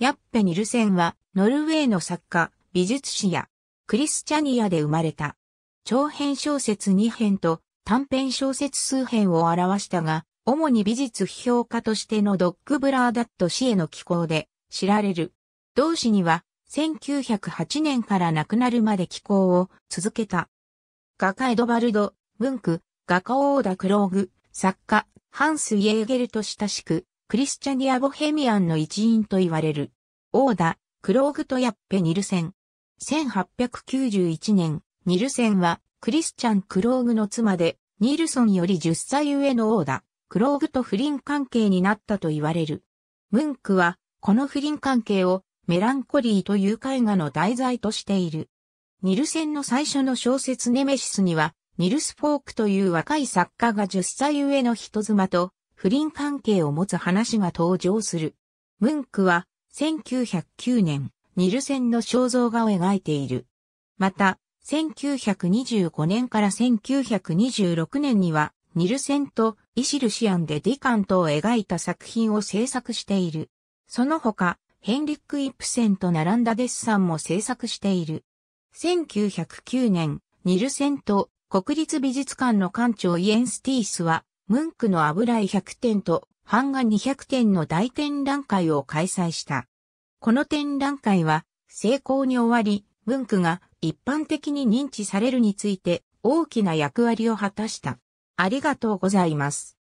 ヤッペ・ニルセンは、ノルウェーの作家、美術史や、クリスチャニアで生まれた。長編小説2編と短編小説数編を表したが、主に美術批評家としてのドッグブラーダット氏への寄稿で知られる。同氏には、1908年から亡くなるまで寄稿を続けた。画家エドバルド、文句、画家オーダ・クローグ、作家、ハンス・イエーゲルと親しく、クリスチャニア・ボヘミアンの一員と言われる。オーダ、クローグト・ヤッペ・ニルセン。1891年、ニルセンは、クリスチャン・クローグの妻で、ニルソンより10歳上のオーダ、クローグと不倫関係になったと言われる。ムンクは、この不倫関係を、メランコリーという絵画の題材としている。ニルセンの最初の小説ネメシスには、ニルス・フォークという若い作家が10歳上の人妻と不倫関係を持つ話が登場する。ムンクは1909年、ニルセンの肖像画を描いている。また、1925年から1926年には、ニルセンとイシルシアンでディカントを描いた作品を制作している。その他、ヘンリック・イプセンと並んだデッサンも制作している。1909年、ニルセンと国立美術館の館長イエンスティースはムンクの油絵100点と版画200点の大展覧会を開催した。この展覧会は成功に終わり、ムンクが一般的に認知されるについて大きな役割を果たした。ありがとうございます。